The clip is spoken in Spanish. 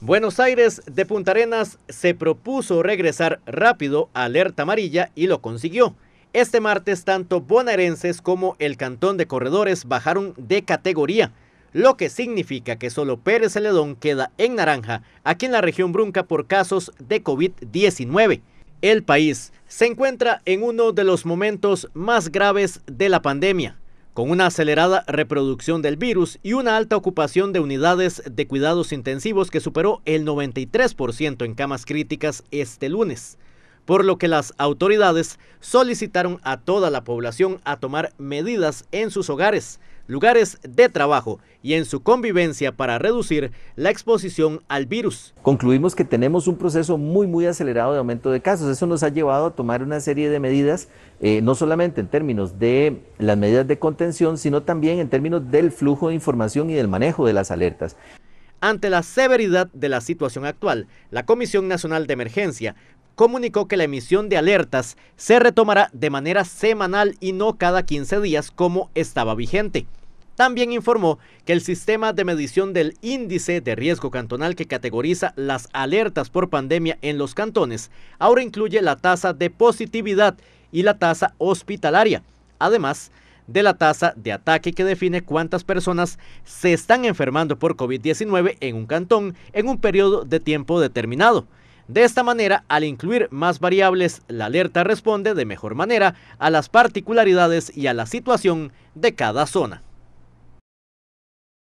Buenos Aires de Punta Arenas se propuso regresar rápido a alerta amarilla y lo consiguió. Este martes tanto bonaerenses como el Cantón de Corredores bajaron de categoría, lo que significa que solo Pérez Celedón queda en naranja aquí en la región Brunca por casos de COVID-19. El país se encuentra en uno de los momentos más graves de la pandemia con una acelerada reproducción del virus y una alta ocupación de unidades de cuidados intensivos que superó el 93% en camas críticas este lunes, por lo que las autoridades solicitaron a toda la población a tomar medidas en sus hogares lugares de trabajo y en su convivencia para reducir la exposición al virus. Concluimos que tenemos un proceso muy muy acelerado de aumento de casos. Eso nos ha llevado a tomar una serie de medidas, eh, no solamente en términos de las medidas de contención, sino también en términos del flujo de información y del manejo de las alertas. Ante la severidad de la situación actual, la Comisión Nacional de Emergencia comunicó que la emisión de alertas se retomará de manera semanal y no cada 15 días como estaba vigente. También informó que el sistema de medición del índice de riesgo cantonal que categoriza las alertas por pandemia en los cantones ahora incluye la tasa de positividad y la tasa hospitalaria. Además, de la tasa de ataque que define cuántas personas se están enfermando por COVID-19 en un cantón en un periodo de tiempo determinado. De esta manera, al incluir más variables, la alerta responde de mejor manera a las particularidades y a la situación de cada zona.